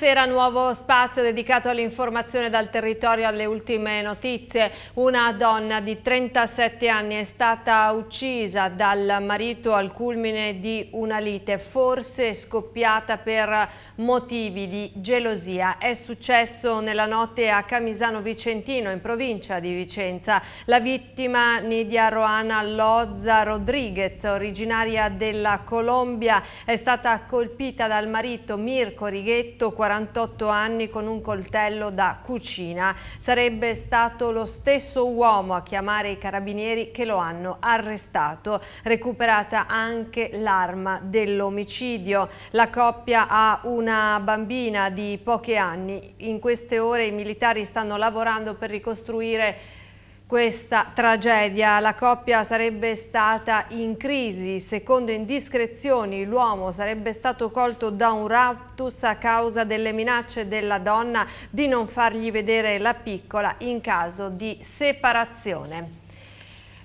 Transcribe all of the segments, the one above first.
Buonasera, nuovo spazio dedicato all'informazione dal territorio alle ultime notizie. Una donna di 37 anni è stata uccisa dal marito al culmine di una lite, forse scoppiata per motivi di gelosia. È successo nella notte a Camisano Vicentino, in provincia di Vicenza. La vittima Nidia Roana Lozza Rodriguez, originaria della Colombia, è stata colpita dal marito Mirko Righetto, 48 anni con un coltello da cucina. Sarebbe stato lo stesso uomo a chiamare i carabinieri che lo hanno arrestato. Recuperata anche l'arma dell'omicidio. La coppia ha una bambina di pochi anni. In queste ore i militari stanno lavorando per ricostruire questa tragedia. La coppia sarebbe stata in crisi. Secondo indiscrezioni, l'uomo sarebbe stato colto da un raptus a causa delle minacce della donna di non fargli vedere la piccola in caso di separazione.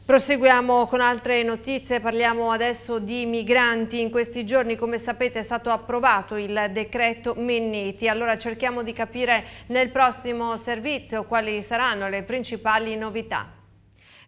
Proseguiamo con altre notizie, parliamo adesso di migranti. In questi giorni, come sapete, è stato approvato il decreto Minniti. Allora cerchiamo di capire nel prossimo servizio quali saranno le principali novità.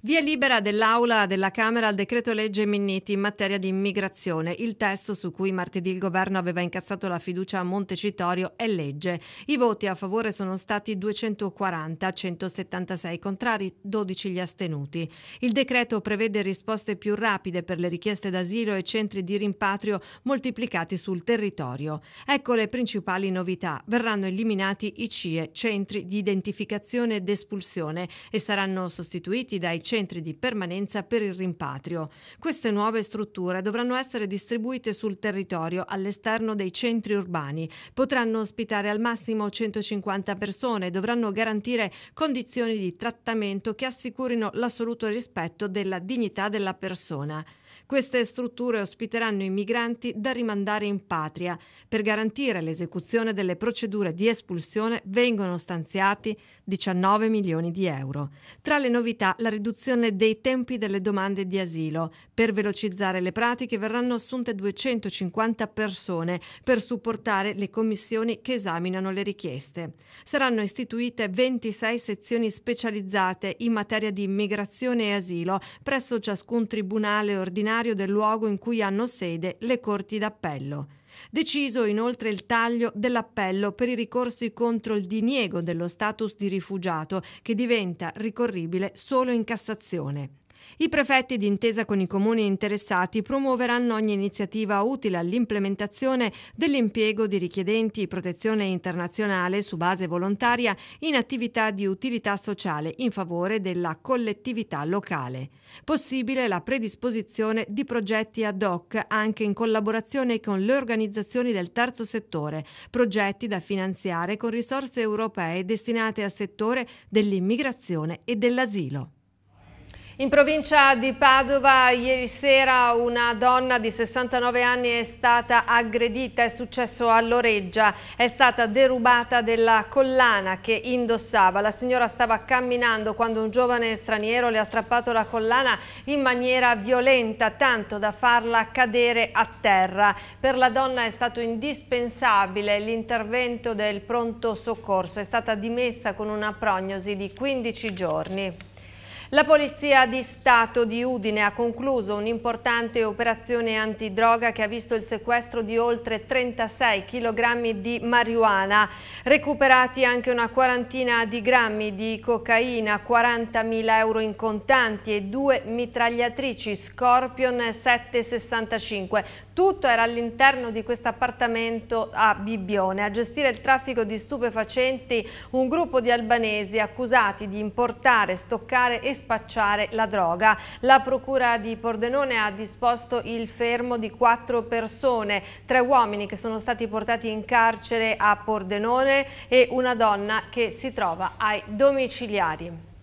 Via libera dell'Aula della Camera al decreto legge Minniti in materia di immigrazione. Il testo su cui martedì il governo aveva incassato la fiducia a Montecitorio è legge. I voti a favore sono stati 240, 176 contrari, 12 gli astenuti. Il decreto prevede risposte più rapide per le richieste d'asilo e centri di rimpatrio moltiplicati sul territorio. Ecco le principali novità. Verranno eliminati i CIE, centri di identificazione ed espulsione, e saranno sostituiti dai centri centri di permanenza per il rimpatrio. Queste nuove strutture dovranno essere distribuite sul territorio all'esterno dei centri urbani, potranno ospitare al massimo 150 persone, e dovranno garantire condizioni di trattamento che assicurino l'assoluto rispetto della dignità della persona. Queste strutture ospiteranno i migranti da rimandare in patria. Per garantire l'esecuzione delle procedure di espulsione vengono stanziati 19 milioni di euro. Tra le novità la riduzione dei tempi delle domande di asilo. Per velocizzare le pratiche verranno assunte 250 persone per supportare le commissioni che esaminano le richieste. Saranno istituite 26 sezioni specializzate in materia di immigrazione e asilo presso ciascun tribunale ordinario ordinario del luogo in cui hanno sede le Corti d'Appello. Deciso inoltre il taglio dell'appello per i ricorsi contro il diniego dello status di rifugiato, che diventa ricorribile solo in Cassazione. I prefetti, d'intesa con i comuni interessati, promuoveranno ogni iniziativa utile all'implementazione dell'impiego di richiedenti protezione internazionale su base volontaria in attività di utilità sociale in favore della collettività locale. Possibile la predisposizione di progetti ad hoc anche in collaborazione con le organizzazioni del terzo settore, progetti da finanziare con risorse europee destinate al settore dell'immigrazione e dell'asilo. In provincia di Padova ieri sera una donna di 69 anni è stata aggredita, è successo a Loreggia, è stata derubata della collana che indossava. La signora stava camminando quando un giovane straniero le ha strappato la collana in maniera violenta, tanto da farla cadere a terra. Per la donna è stato indispensabile l'intervento del pronto soccorso, è stata dimessa con una prognosi di 15 giorni. La Polizia di Stato di Udine ha concluso un'importante operazione antidroga che ha visto il sequestro di oltre 36 kg di marijuana, recuperati anche una quarantina di grammi di cocaina, 40.000 euro in contanti e due mitragliatrici Scorpion 765. Tutto era all'interno di questo appartamento a Bibbione. A gestire il traffico di stupefacenti un gruppo di albanesi accusati di importare, stoccare e spacciare la droga. La procura di Pordenone ha disposto il fermo di quattro persone, tre uomini che sono stati portati in carcere a Pordenone e una donna che si trova ai domiciliari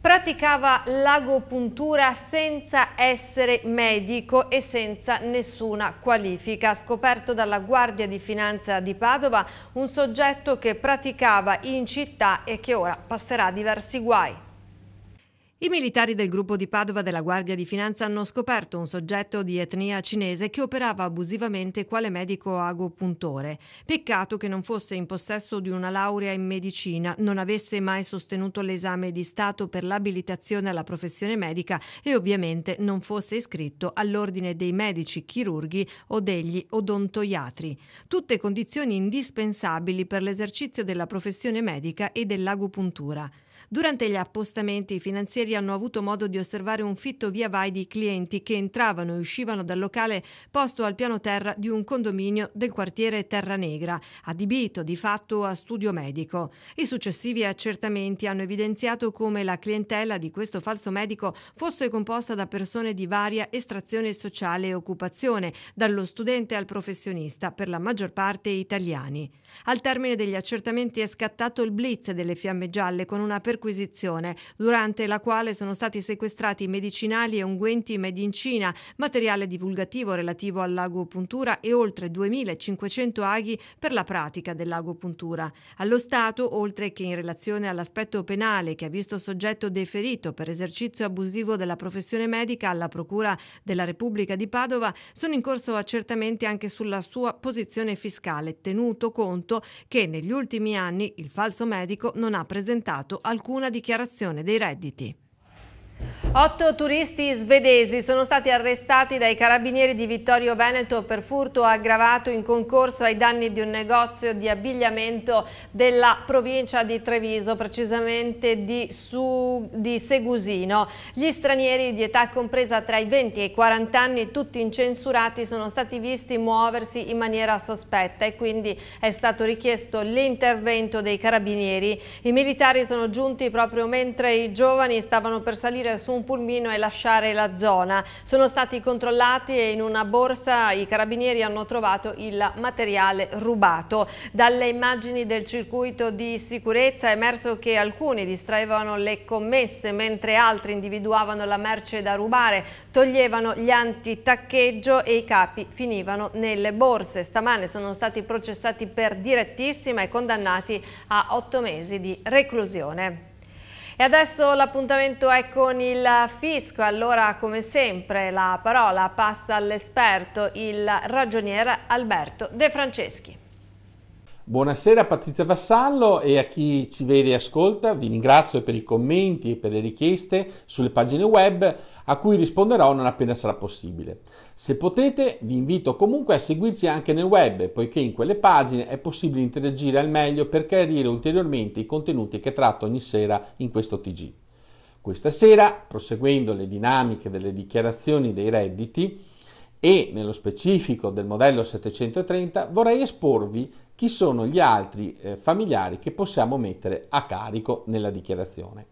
praticava l'agopuntura senza essere medico e senza nessuna qualifica. Scoperto dalla Guardia di Finanza di Padova un soggetto che praticava in città e che ora passerà diversi guai. I militari del gruppo di Padova della Guardia di Finanza hanno scoperto un soggetto di etnia cinese che operava abusivamente quale medico agopuntore. Peccato che non fosse in possesso di una laurea in medicina, non avesse mai sostenuto l'esame di Stato per l'abilitazione alla professione medica e ovviamente non fosse iscritto all'ordine dei medici chirurghi o degli odontoiatri. Tutte condizioni indispensabili per l'esercizio della professione medica e dell'agopuntura. Durante gli appostamenti i finanzieri hanno avuto modo di osservare un fitto via vai di clienti che entravano e uscivano dal locale posto al piano terra di un condominio del quartiere Terra Negra, adibito di fatto a studio medico. I successivi accertamenti hanno evidenziato come la clientela di questo falso medico fosse composta da persone di varia estrazione sociale e occupazione, dallo studente al professionista, per la maggior parte italiani. Al termine degli accertamenti è scattato il blitz delle fiamme gialle con una percorrenza perquisizione, durante la quale sono stati sequestrati medicinali e unguenti made in Cina, materiale divulgativo relativo all'agopuntura e oltre 2500 aghi per la pratica dell'agopuntura. Allo Stato, oltre che in relazione all'aspetto penale che ha visto soggetto deferito per esercizio abusivo della professione medica alla Procura della Repubblica di Padova, sono in corso accertamenti anche sulla sua posizione fiscale, tenuto conto che negli ultimi anni il falso medico non ha presentato alcun alcuna dichiarazione dei redditi. Otto turisti svedesi sono stati arrestati dai carabinieri di Vittorio Veneto per furto aggravato in concorso ai danni di un negozio di abbigliamento della provincia di Treviso, precisamente di, Su... di Segusino. Gli stranieri di età compresa tra i 20 e i 40 anni, tutti incensurati, sono stati visti muoversi in maniera sospetta e quindi è stato richiesto l'intervento dei carabinieri. I militari sono giunti proprio mentre i giovani stavano per salire salire su un pulmino e lasciare la zona. Sono stati controllati e in una borsa i carabinieri hanno trovato il materiale rubato. Dalle immagini del circuito di sicurezza è emerso che alcuni distraevano le commesse mentre altri individuavano la merce da rubare, toglievano gli antitaccheggio e i capi finivano nelle borse. Stamane sono stati processati per direttissima e condannati a otto mesi di reclusione. E adesso l'appuntamento è con il fisco, allora come sempre la parola passa all'esperto, il ragioniere Alberto De Franceschi. Buonasera Patrizia Vassallo e a chi ci vede e ascolta, vi ringrazio per i commenti e per le richieste sulle pagine web a cui risponderò non appena sarà possibile. Se potete vi invito comunque a seguirci anche nel web, poiché in quelle pagine è possibile interagire al meglio per chiarire ulteriormente i contenuti che tratto ogni sera in questo TG. Questa sera, proseguendo le dinamiche delle dichiarazioni dei redditi, e nello specifico del modello 730 vorrei esporvi chi sono gli altri eh, familiari che possiamo mettere a carico nella dichiarazione.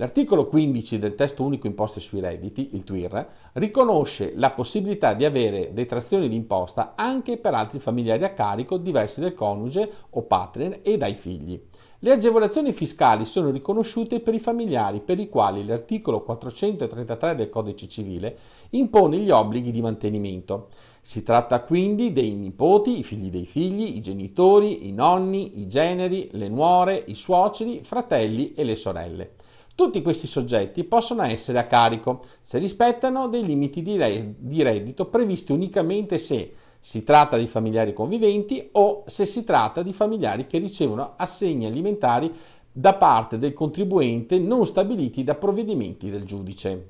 L'articolo 15 del testo unico imposte sui redditi, il TUIR, riconosce la possibilità di avere detrazioni d'imposta anche per altri familiari a carico diversi dal coniuge o partner e dai figli. Le agevolazioni fiscali sono riconosciute per i familiari per i quali l'articolo 433 del Codice civile impone gli obblighi di mantenimento. Si tratta quindi dei nipoti, i figli dei figli, i genitori, i nonni, i generi, le nuore, i suoceri, fratelli e le sorelle. Tutti questi soggetti possono essere a carico se rispettano dei limiti di, re- di reddito previsti unicamente se si tratta di familiari conviventi o se si tratta di familiari che ricevono assegni alimentari da parte del contribuente non stabiliti da provvedimenti del giudice.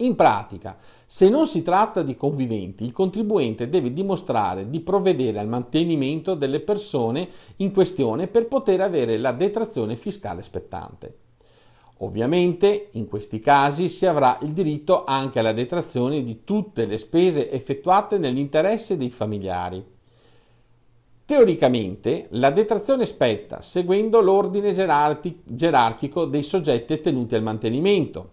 In pratica, se non si tratta di conviventi, il contribuente deve dimostrare di provvedere al mantenimento delle persone in questione per poter avere la detrazione fiscale spettante. Ovviamente in questi casi si avrà il diritto anche alla detrazione di tutte le spese effettuate nell'interesse dei familiari. Teoricamente la detrazione spetta seguendo l'ordine gerarchico dei soggetti tenuti al mantenimento,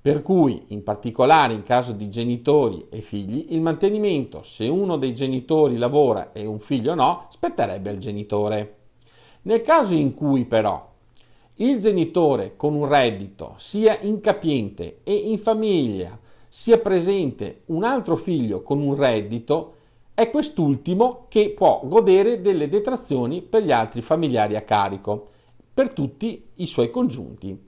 per cui in particolare in caso di genitori e figli il mantenimento, se uno dei genitori lavora e un figlio no, spetterebbe al genitore. Nel caso in cui però il genitore con un reddito sia incapiente e in famiglia sia presente un altro figlio con un reddito, è quest'ultimo che può godere delle detrazioni per gli altri familiari a carico, per tutti i suoi congiunti.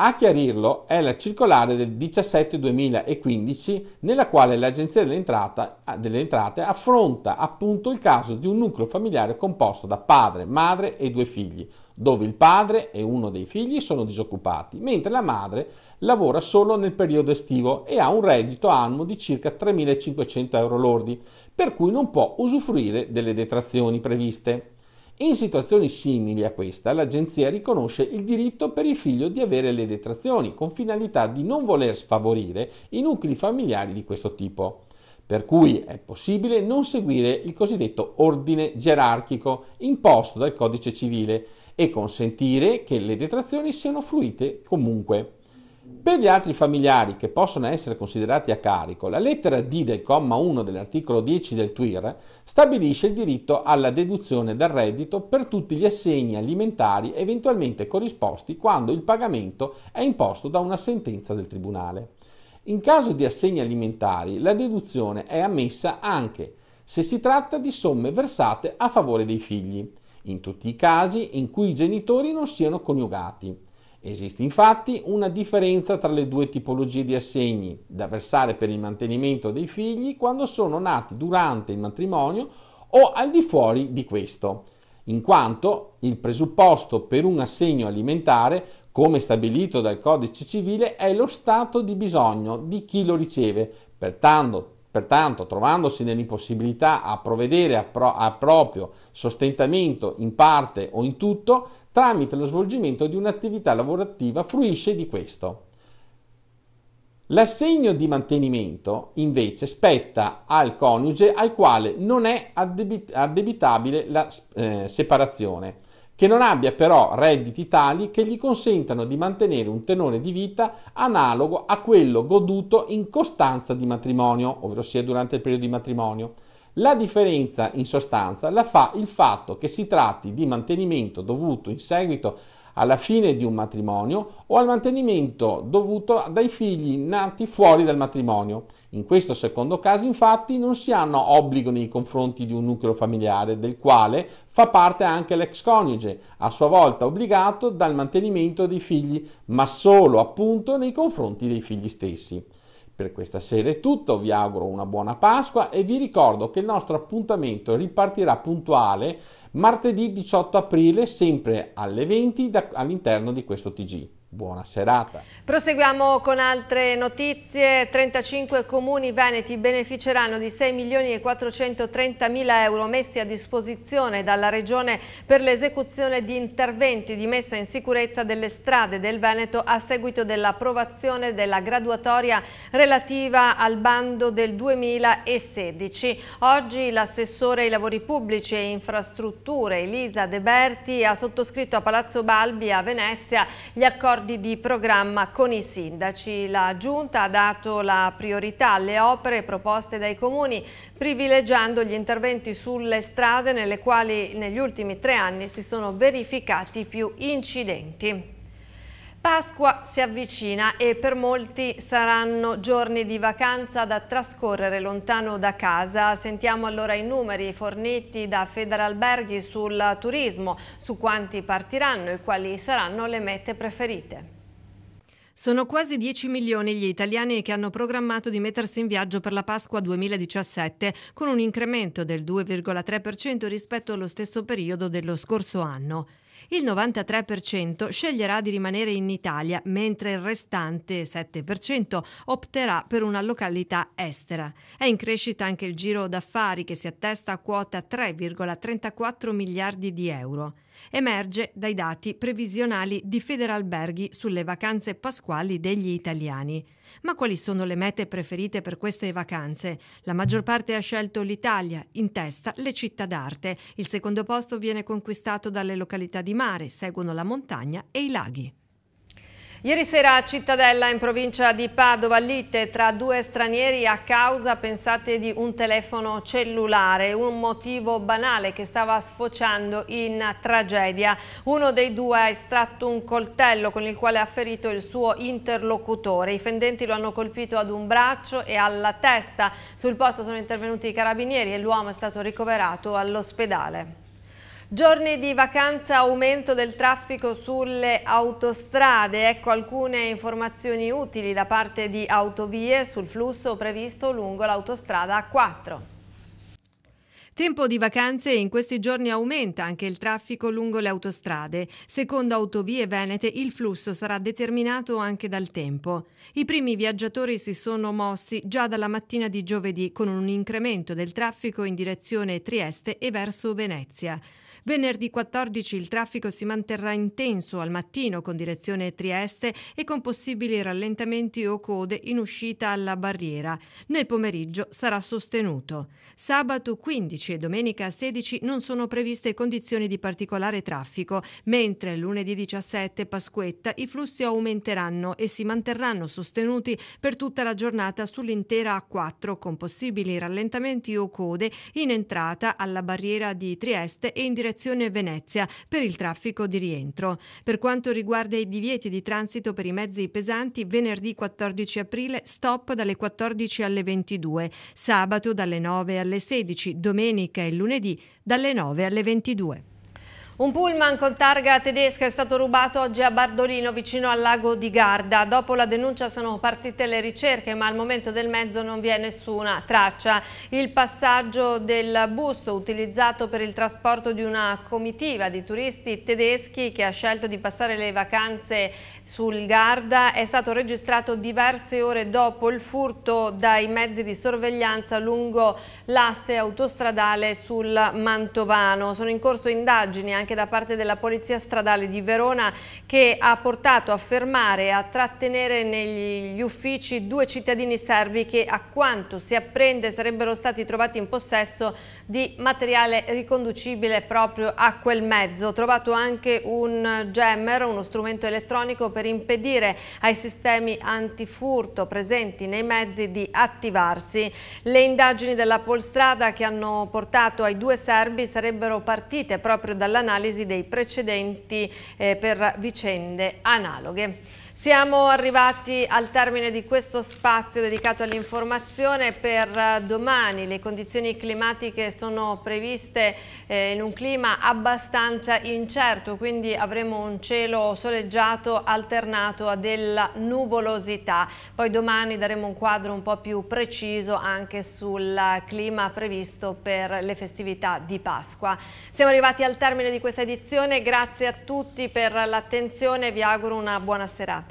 A chiarirlo è la circolare del 17-2015 nella quale l'Agenzia delle Entrate, ah, delle Entrate affronta appunto il caso di un nucleo familiare composto da padre, madre e due figli, dove il padre e uno dei figli sono disoccupati, mentre la madre lavora solo nel periodo estivo e ha un reddito annuo di circa 3.500 euro lordi, per cui non può usufruire delle detrazioni previste. In situazioni simili a questa, l'agenzia riconosce il diritto per il figlio di avere le detrazioni, con finalità di non voler sfavorire i nuclei familiari di questo tipo. Per cui è possibile non seguire il cosiddetto ordine gerarchico imposto dal codice civile e consentire che le detrazioni siano fruite comunque. Per gli altri familiari che possono essere considerati a carico, la lettera D del comma 1 dell'articolo 10 del TUIR stabilisce il diritto alla deduzione dal reddito per tutti gli assegni alimentari eventualmente corrisposti quando il pagamento è imposto da una sentenza del Tribunale. In caso di assegni alimentari, la deduzione è ammessa anche se si tratta di somme versate a favore dei figli in tutti i casi in cui i genitori non siano coniugati. Esiste infatti una differenza tra le due tipologie di assegni da versare per il mantenimento dei figli quando sono nati durante il matrimonio o al di fuori di questo, in quanto il presupposto per un assegno alimentare, come stabilito dal codice civile, è lo stato di bisogno di chi lo riceve, pertanto Pertanto, trovandosi nell'impossibilità a provvedere a, pro a proprio sostentamento in parte o in tutto, tramite lo svolgimento di un'attività lavorativa fruisce di questo. L'assegno di mantenimento invece spetta al coniuge al quale non è addebit- addebitabile la eh, separazione che non abbia però redditi tali che gli consentano di mantenere un tenore di vita analogo a quello goduto in costanza di matrimonio, ovvero sia durante il periodo di matrimonio. La differenza in sostanza la fa il fatto che si tratti di mantenimento dovuto in seguito alla fine di un matrimonio o al mantenimento dovuto dai figli nati fuori dal matrimonio. In questo secondo caso infatti non si hanno obbligo nei confronti di un nucleo familiare del quale fa parte anche l'ex coniuge, a sua volta obbligato dal mantenimento dei figli, ma solo appunto nei confronti dei figli stessi. Per questa sera è tutto, vi auguro una buona Pasqua e vi ricordo che il nostro appuntamento ripartirà puntuale martedì 18 aprile sempre alle 20 all'interno di questo TG. Buona serata. Proseguiamo con altre notizie. 35 comuni veneti beneficeranno di 6 milioni e 430 mila euro messi a disposizione dalla Regione per l'esecuzione di interventi di messa in sicurezza delle strade del Veneto a seguito dell'approvazione della graduatoria relativa al bando del 2016. Oggi l'assessore ai lavori pubblici e infrastrutture Elisa De Berti ha sottoscritto a Palazzo Balbi a Venezia gli accordi accordi di programma con i sindaci. La Giunta ha dato la priorità alle opere proposte dai comuni, privilegiando gli interventi sulle strade nelle quali negli ultimi tre anni si sono verificati più incidenti. Pasqua si avvicina e per molti saranno giorni di vacanza da trascorrere lontano da casa. Sentiamo allora i numeri forniti da Federalberghi sul turismo, su quanti partiranno e quali saranno le mete preferite. Sono quasi 10 milioni gli italiani che hanno programmato di mettersi in viaggio per la Pasqua 2017, con un incremento del 2,3% rispetto allo stesso periodo dello scorso anno il 93% sceglierà di rimanere in Italia, mentre il restante 7% opterà per una località estera. È in crescita anche il giro d'affari che si attesta a quota 3,34 miliardi di euro emerge dai dati previsionali di Federalberghi sulle vacanze pasquali degli italiani. Ma quali sono le mete preferite per queste vacanze? La maggior parte ha scelto l'Italia, in testa le città d'arte. Il secondo posto viene conquistato dalle località di mare, seguono la montagna e i laghi. Ieri sera a Cittadella, in provincia di Padova, lite tra due stranieri a causa, pensate, di un telefono cellulare, un motivo banale che stava sfociando in tragedia. Uno dei due ha estratto un coltello con il quale ha ferito il suo interlocutore. I fendenti lo hanno colpito ad un braccio e alla testa. Sul posto sono intervenuti i carabinieri e l'uomo è stato ricoverato all'ospedale. Giorni di vacanza, aumento del traffico sulle autostrade, ecco alcune informazioni utili da parte di Autovie sul flusso previsto lungo l'autostrada A4. Tempo di vacanze e in questi giorni aumenta anche il traffico lungo le autostrade. Secondo Autovie Venete il flusso sarà determinato anche dal tempo. I primi viaggiatori si sono mossi già dalla mattina di giovedì con un incremento del traffico in direzione Trieste e verso Venezia. Venerdì 14 il traffico si manterrà intenso al mattino con direzione Trieste e con possibili rallentamenti o code in uscita alla barriera. Nel pomeriggio sarà sostenuto. Sabato 15 e domenica 16 non sono previste condizioni di particolare traffico, mentre lunedì 17 Pasquetta i flussi aumenteranno e si manterranno sostenuti per tutta la giornata sull'intera A4 con possibili rallentamenti o code in entrata alla barriera di Trieste e in direzione direzione Venezia per il traffico di rientro. Per quanto riguarda i divieti di transito per i mezzi pesanti, venerdì 14 aprile stop dalle 14 alle 22, sabato dalle 9 alle 16, domenica e lunedì dalle 9 alle 22. Un pullman con targa tedesca è stato rubato oggi a Bardolino vicino al lago di Garda. Dopo la denuncia sono partite le ricerche ma al momento del mezzo non vi è nessuna traccia. Il passaggio del bus utilizzato per il trasporto di una comitiva di turisti tedeschi che ha scelto di passare le vacanze sul Garda è stato registrato diverse ore dopo il furto dai mezzi di sorveglianza lungo l'asse autostradale sul Mantovano. Sono in corso indagini anche anche da parte della Polizia Stradale di Verona che ha portato a fermare e a trattenere negli uffici due cittadini serbi che a quanto si apprende sarebbero stati trovati in possesso di materiale riconducibile proprio a quel mezzo. Ho trovato anche un jammer, uno strumento elettronico per impedire ai sistemi antifurto presenti nei mezzi di attivarsi. Le indagini della Polstrada che hanno portato ai due serbi sarebbero partite proprio dall'analisi l'analisi dei precedenti eh, per vicende analoghe. Siamo arrivati al termine di questo spazio dedicato all'informazione per eh, domani. Le condizioni climatiche sono previste eh, in un clima abbastanza incerto, quindi avremo un cielo soleggiato alternato a della nuvolosità. Poi domani daremo un quadro un po' più preciso anche sul clima previsto per le festività di Pasqua. Siamo arrivati al termine di questa edizione, grazie a tutti per l'attenzione e vi auguro una buona serata.